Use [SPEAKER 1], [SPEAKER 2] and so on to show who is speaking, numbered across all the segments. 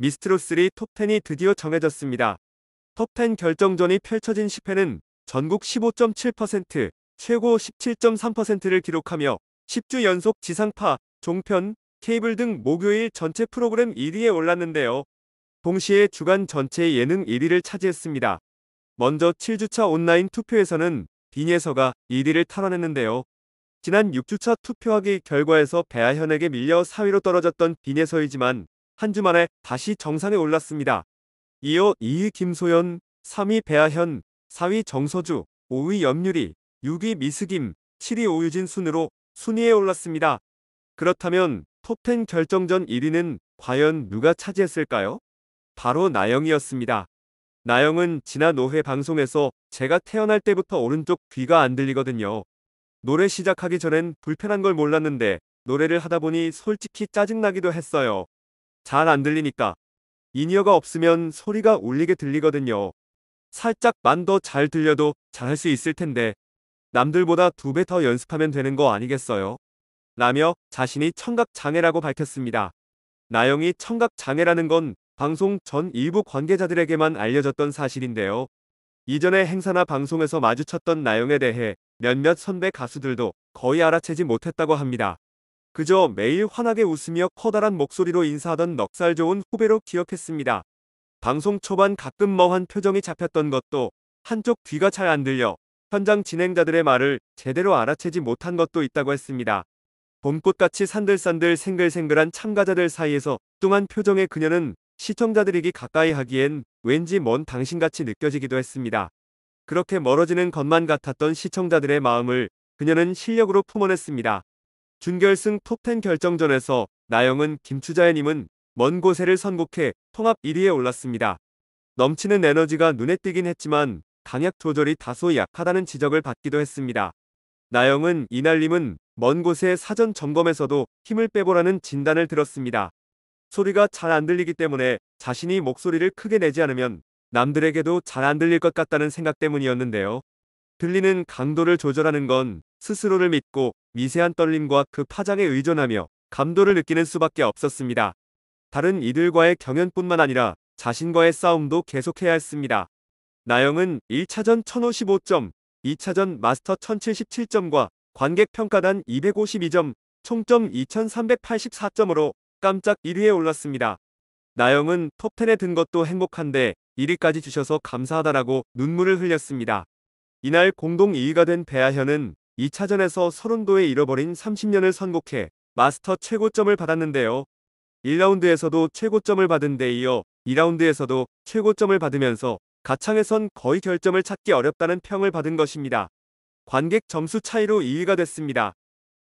[SPEAKER 1] 미스트로3 톱10이 드디어 정해졌습니다. 톱10 결정전이 펼쳐진 10회는 전국 15.7%, 최고 17.3%를 기록하며 10주 연속 지상파, 종편, 케이블 등 목요일 전체 프로그램 1위에 올랐는데요. 동시에 주간 전체 예능 1위를 차지했습니다. 먼저 7주차 온라인 투표에서는 빈예서가 1위를 탈환했는데요. 지난 6주차 투표하기 결과에서 배아현에게 밀려 4위로 떨어졌던 빈예서이지만 한주 만에 다시 정상에 올랐습니다. 이어 2위 김소연, 3위 배아현, 4위 정서주, 5위 염유리, 6위 미스김, 7위 오유진 순으로 순위에 올랐습니다. 그렇다면 톱10 결정전 1위는 과연 누가 차지했을까요? 바로 나영이었습니다. 나영은 지난 5회 방송에서 제가 태어날 때부터 오른쪽 귀가 안 들리거든요. 노래 시작하기 전엔 불편한 걸 몰랐는데 노래를 하다 보니 솔직히 짜증나기도 했어요. 잘안 들리니까. 인이어가 없으면 소리가 울리게 들리거든요. 살짝만 더 잘 들려도 잘 할 수 있을 텐데 남들보다 두 배 더 연습하면 되는 거 아니겠어요? 라며 자신이 청각장애라고 밝혔습니다. 나영이 청각장애라는 건 방송 전 일부 관계자들에게만 알려졌던 사실인데요. 이전에 행사나 방송에서 마주쳤던 나영에 대해 몇몇 선배 가수들도 거의 알아채지 못했다고 합니다. 그저 매일 환하게 웃으며 커다란 목소리로 인사하던 넉살 좋은 후배로 기억했습니다. 방송 초반 가끔 머한 표정이 잡혔던 것도 한쪽 귀가 잘 안 들려 현장 진행자들의 말을 제대로 알아채지 못한 것도 있다고 했습니다. 봄꽃같이 산들산들 생글생글한 참가자들 사이에서 뚱한 표정의 그녀는 시청자들에게 가까이 하기엔 왠지 먼 당신같이 느껴지기도 했습니다. 그렇게 멀어지는 것만 같았던 시청자들의 마음을 그녀는 실력으로 품어냈습니다. 준결승 톱10 결정전에서 나영은 김추자연님은 먼 곳에를 선곡해 통합 1위에 올랐습니다. 넘치는 에너지가 눈에 띄긴 했지만 강약 조절이 다소 약하다는 지적을 받기도 했습니다. 나영은 이날님은 먼 곳의 사전 점검에서도 힘을 빼보라는 진단을 들었습니다. 소리가 잘 안 들리기 때문에 자신이 목소리를 크게 내지 않으면 남들에게도 잘 안 들릴 것 같다는 생각 때문이었는데요. 들리는 강도를 조절하는 건 스스로를 믿고 미세한 떨림과 그 파장에 의존하며 감도를 느끼는 수밖에 없었습니다. 다른 이들과의 경연뿐만 아니라 자신과의 싸움도 계속해야 했습니다. 나영은 1차전 1055점, 2차전 마스터 1077점과 관객평가단 252점, 총점 2384점으로 깜짝 1위에 올랐습니다. 나영은 톱10에 든 것도 행복한데 1위까지 주셔서 감사하다라고 눈물을 흘렸습니다. 이날 공동 2위가 된 배아현은 2차전에서 서른도에 잃어버린 30년을 선곡해 마스터 최고점을 받았는데요. 1라운드에서도 최고점을 받은 데 이어 2라운드에서도 최고점을 받으면서 가창에선 거의 결점을 찾기 어렵다는 평을 받은 것입니다. 관객 점수 차이로 2위가 됐습니다.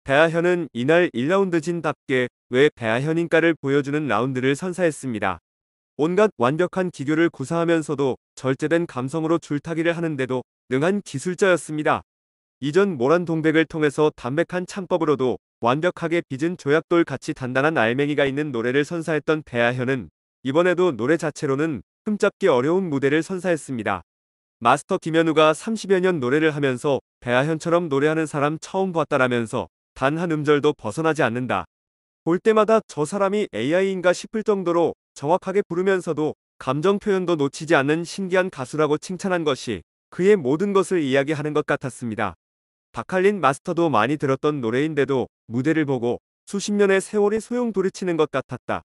[SPEAKER 1] 배아현은 이날 1라운드 진답게 왜 배아현인가를 보여주는 라운드를 선사했습니다. 온갖 완벽한 기교를 구사하면서도 절제된 감성으로 줄타기를 하는데도 능한 기술자였습니다. 이전 모란 동백을 통해서 담백한 창법으로도 완벽하게 빚은 조약돌 같이 단단한 알맹이가 있는 노래를 선사했던 배아현은 이번에도 노래 자체로는 흠잡기 어려운 무대를 선사했습니다. 마스터 김현우가 30여 년 노래를 하면서 배아현처럼 노래하는 사람 처음 봤다라면서 단 한 음절도 벗어나지 않는다. 볼 때마다 저 사람이 AI인가 싶을 정도로 정확하게 부르면서도 감정 표현도 놓치지 않는 신기한 가수라고 칭찬한 것이 그의 모든 것을 이야기하는 것 같았습니다. 박할린 마스터도 많이 들었던 노래인데도 무대를 보고 수십 년의 세월이 소용돌이치는 것 같았다.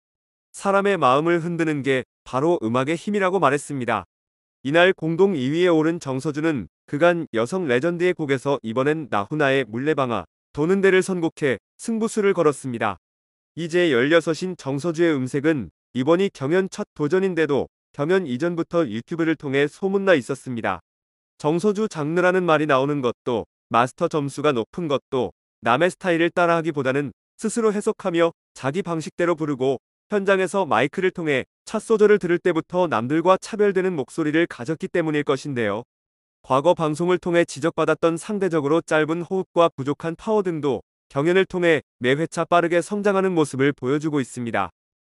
[SPEAKER 1] 사람의 마음을 흔드는 게 바로 음악의 힘이라고 말했습니다. 이날 공동 2위에 오른 정서준은 그간 여성 레전드의 곡에서 이번엔 나훈아의 물레방아, 도는 데를 선곡해 승부수를 걸었습니다. 이제 16인 정서주의 음색은 이번이 경연 첫 도전인데도 경연 이전부터 유튜브를 통해 소문나 있었습니다. 정서주 장르라는 말이 나오는 것도 마스터 점수가 높은 것도 남의 스타일을 따라하기보다는 스스로 해석하며 자기 방식대로 부르고 현장에서 마이크를 통해 첫 소절을 들을 때부터 남들과 차별되는 목소리를 가졌기 때문일 것인데요. 과거 방송을 통해 지적받았던 상대적으로 짧은 호흡과 부족한 파워 등도 경연을 통해 매 회차 빠르게 성장하는 모습을 보여주고 있습니다.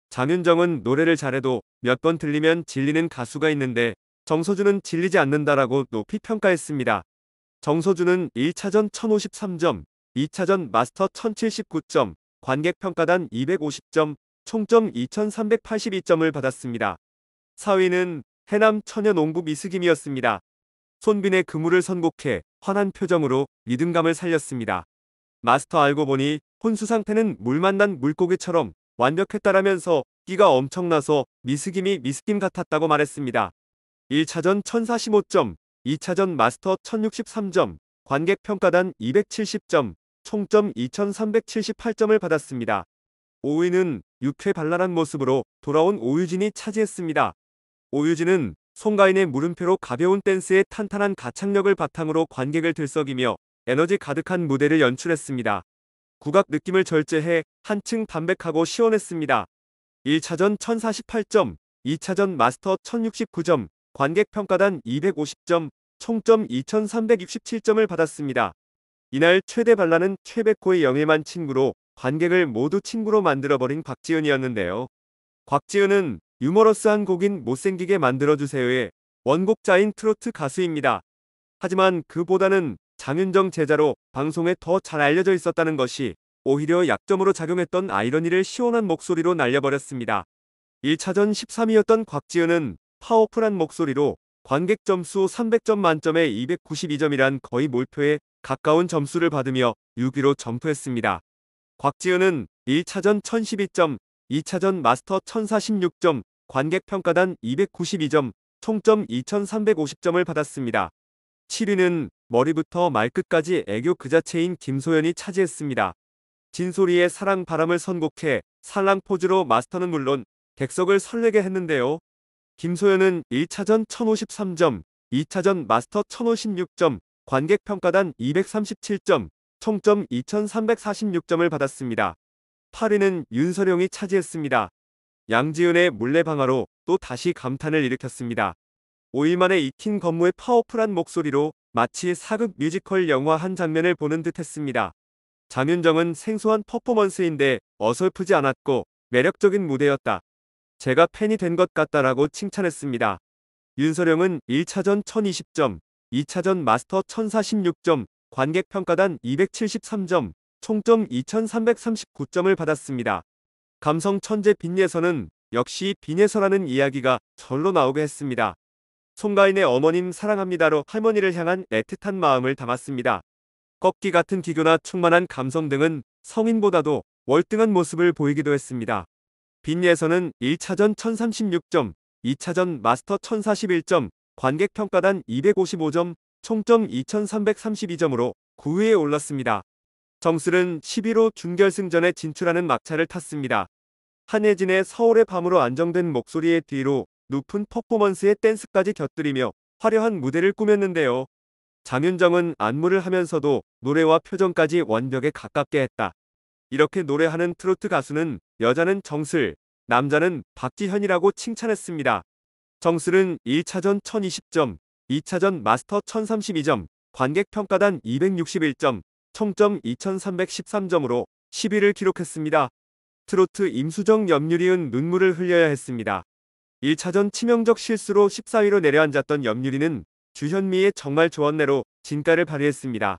[SPEAKER 1] 장윤정은 노래를 잘해도 몇 번 들리면 질리는 가수가 있는데 정서준은 질리지 않는다라고 높이 평가했습니다. 정서준은 1차전 1053점, 2차전 마스터 1079점, 관객평가단 250점, 총점 2382점을 받았습니다. 4위는 해남 천연농구 미스김이었습니다. 손빈의 그물을 선곡해 환한 표정으로 리듬감을 살렸습니다. 마스터 알고 보니 혼수 상태는 물 만난 물고기처럼 완벽했다라면서 끼가 엄청나서 미스김이 미스김 같았다고 말했습니다. 1차전 1045점, 2차전 마스터 1063점, 관객평가단 270점, 총점 2378점을 받았습니다. 5위는 6회 발랄한 모습으로 돌아온 오유진이 차지했습니다. 오유진은 송가인의 물음표로 가벼운 댄스의 탄탄한 가창력을 바탕으로 관객을 들썩이며 에너지 가득한 무대를 연출했습니다. 국악 느낌을 절제해 한층 담백하고 시원했습니다. 1차전 1048점, 2차전 마스터 1069점, 관객평가단 250점, 총점 2,367점을 받았습니다. 이날 최대 반란은 최백호의 영예만 친구로 관객을 모두 친구로 만들어버린 곽지은이었는데요. 곽지은은 유머러스한 곡인 못생기게 만들어주세요의 원곡자인 트로트 가수입니다. 하지만 그보다는 장윤정 제자로 방송에 더 잘 알려져 있었다는 것이 오히려 약점으로 작용했던 아이러니를 시원한 목소리로 날려버렸습니다. 1차전 13위였던 곽지은은 파워풀한 목소리로 관객 점수 300점 만점에 292점이란 거의 몰표에 가까운 점수를 받으며 6위로 점프했습니다. 곽지은은 1차전 1012점, 2차전 마스터 1046점, 관객평가단 292점, 총점 2350점을 받았습니다. 7위는 머리부터 말끝까지 애교 그 자체인 김소연이 차지했습니다. 진소리의 사랑 바람을 선곡해 살랑 포즈로 마스터는 물론 객석을 설레게 했는데요. 김소연은 1차전 1053점, 2차전 마스터 1056점, 관객평가단 237점, 총점 2346점을 받았습니다. 8위는 윤서룡이 차지했습니다. 양지은의 물레방아로 또 다시 감탄을 일으켰습니다. 5일 만에 익힌 건무의 파워풀한 목소리로 마치 사극 뮤지컬 영화 한 장면을 보는 듯 했습니다. 장윤정은 생소한 퍼포먼스인데 어설프지 않았고 매력적인 무대였다. 제가 팬이 된 것 같다라고 칭찬했습니다. 윤서령은 1차전 1020점, 2차전 마스터 1046점, 관객평가단 273점, 총점 2339점을 받았습니다. 감성 천재 빈예서는 역시 빈예서라는 이야기가 절로 나오게 했습니다. 송가인의 어머님 사랑합니다로 할머니를 향한 애틋한 마음을 담았습니다. 꺾기 같은 기교나 충만한 감성 등은 성인보다도 월등한 모습을 보이기도 했습니다. 빈 예선은 1차전 1036점, 2차전 마스터 1041점, 관객평가단 255점, 총점 2332점으로 9위에 올랐습니다. 정슬은 11호 중결승전에 진출하는 막차를 탔습니다. 한예진의 서울의 밤으로 안정된 목소리의 뒤로 높은 퍼포먼스의 댄스까지 곁들이며 화려한 무대를 꾸몄는데요. 장윤정은 안무를 하면서도 노래와 표정까지 완벽에 가깝게 했다. 이렇게 노래하는 트로트 가수는 여자는 정슬, 남자는 박지현이라고 칭찬했습니다. 정슬은 1차전 1020점, 2차전 마스터 1032점, 관객평가단 261점, 총점 2313점으로 10위를 기록했습니다. 트로트 임수정 염유리은 눈물을 흘려야 했습니다. 1차전 치명적 실수로 14위로 내려앉았던 염유리는 주현미의 정말 조언내로 진가를 발휘했습니다.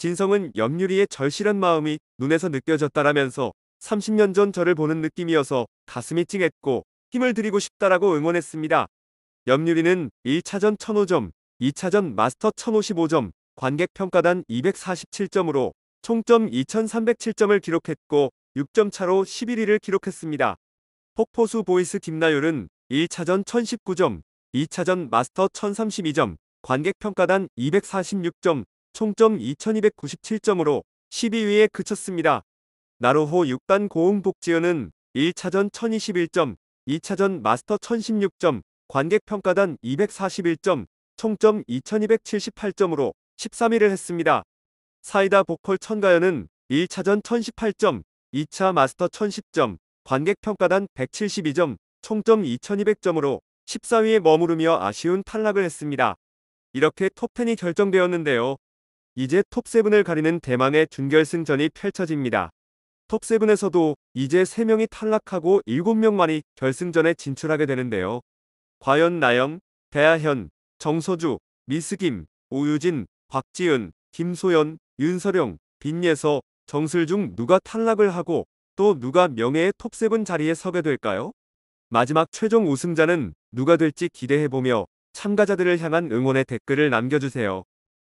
[SPEAKER 1] 진성은 염유리의 절실한 마음이 눈에서 느껴졌다라면서 30년 전 저를 보는 느낌이어서 가슴이 찡했고 힘을 드리고 싶다라고 응원했습니다. 염유리는 1차전 1005점, 2차전 마스터 1055점, 관객평가단 247점으로 총점 2307점을 기록했고 6점 차로 11위를 기록했습니다. 폭포수 보이스 김나율은 1차전 1019점, 2차전 마스터 1032점, 관객평가단 246점, 총점 2297점으로 12위에 그쳤습니다. 나로호 6단 고흥 복지연은 1차전 1021점, 2차전 마스터 1016점, 관객평가단 241점, 총점 2278점으로 13위를 했습니다. 사이다 보컬 천가연은 1차전 1018점, 2차 마스터 1010점, 관객평가단 172점, 총점 2200점으로 14위에 머무르며 아쉬운 탈락을 했습니다. 이렇게 토펜이 결정되었는데요. 이제 톱7을 가리는 대망의 준결승전이 펼쳐집니다. 톱7에서도 이제 3명이 탈락하고 7명만이 결승전에 진출하게 되는데요. 과연 나영, 대아현 정서주, 미스김, 오유진, 곽지은, 김소연, 윤서령, 빈예서, 정슬 중 누가 탈락을 하고 또 누가 명예의 톱7 자리에 서게 될까요? 마지막 최종 우승자는 누가 될지 기대해보며 참가자들을 향한 응원의 댓글을 남겨주세요.